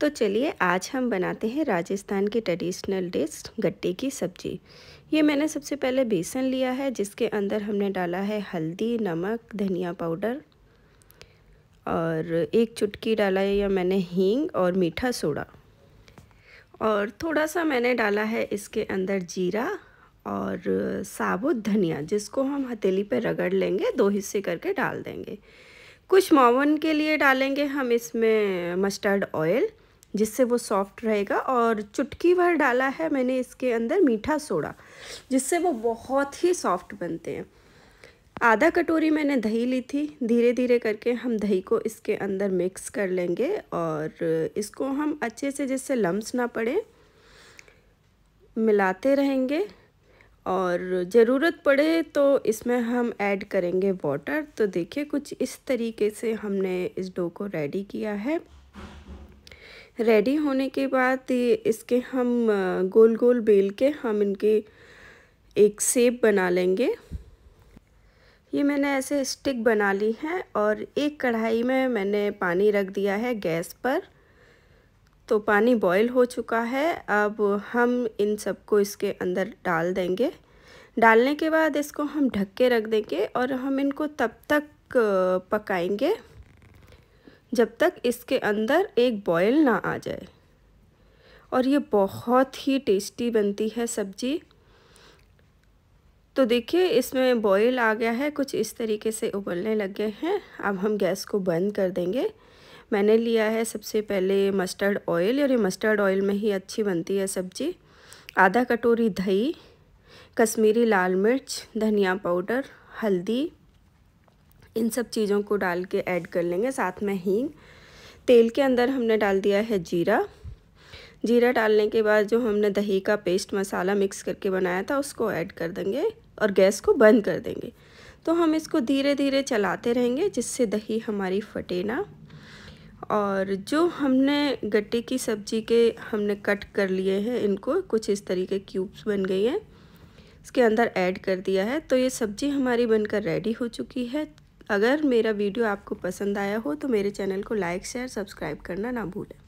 तो चलिए आज हम बनाते हैं राजस्थान की ट्रेडिशनल डिश गट्टे की सब्ज़ी ये मैंने सबसे पहले बेसन लिया है जिसके अंदर हमने डाला है हल्दी नमक धनिया पाउडर और एक चुटकी डाला है या मैंने हींग और मीठा सोडा और थोड़ा सा मैंने डाला है इसके अंदर जीरा और साबुत धनिया जिसको हम हथेली पर रगड़ लेंगे दो हिस्से करके डाल देंगे कुछ मावन के लिए डालेंगे हम इसमें मस्टर्ड ऑयल जिससे वो सॉफ्ट रहेगा और चुटकी भर डाला है मैंने इसके अंदर मीठा सोडा जिससे वो बहुत ही सॉफ्ट बनते हैं आधा कटोरी मैंने दही ली थी धीरे धीरे करके हम दही को इसके अंदर मिक्स कर लेंगे और इसको हम अच्छे से जिससे लम्स ना पड़े मिलाते रहेंगे और ज़रूरत पड़े तो इसमें हम ऐड करेंगे वाटर तो देखिए कुछ इस तरीके से हमने इस डो को रेडी किया है रेडी होने के बाद इसके हम गोल गोल बेल के हम इनके एक सेप बना लेंगे ये मैंने ऐसे स्टिक बना ली है और एक कढ़ाई में मैंने पानी रख दिया है गैस पर तो पानी बॉईल हो चुका है अब हम इन सबको इसके अंदर डाल देंगे डालने के बाद इसको हम ढक के रख देंगे और हम इनको तब तक पकाएंगे जब तक इसके अंदर एक बॉयल ना आ जाए और ये बहुत ही टेस्टी बनती है सब्ज़ी तो देखिए इसमें बॉयल आ गया है कुछ इस तरीके से उबलने लग गए हैं अब हम गैस को बंद कर देंगे मैंने लिया है सबसे पहले मस्टर्ड ऑयल और ये मस्टर्ड ऑयल में ही अच्छी बनती है सब्ज़ी आधा कटोरी दही कश्मीरी लाल मिर्च धनिया पाउडर हल्दी इन सब चीज़ों को डाल के ऐड कर लेंगे साथ में हींग तेल के अंदर हमने डाल दिया है जीरा जीरा डालने के बाद जो हमने दही का पेस्ट मसाला मिक्स करके बनाया था उसको ऐड कर देंगे और गैस को बंद कर देंगे तो हम इसको धीरे धीरे चलाते रहेंगे जिससे दही हमारी फटे ना और जो हमने गट्टे की सब्जी के हमने कट कर लिए हैं इनको कुछ इस तरीके क्यूब्स बन गई हैं इसके अंदर ऐड कर दिया है तो ये सब्ज़ी हमारी बनकर रेडी हो चुकी है अगर मेरा वीडियो आपको पसंद आया हो तो मेरे चैनल को लाइक शेयर सब्सक्राइब करना ना भूलें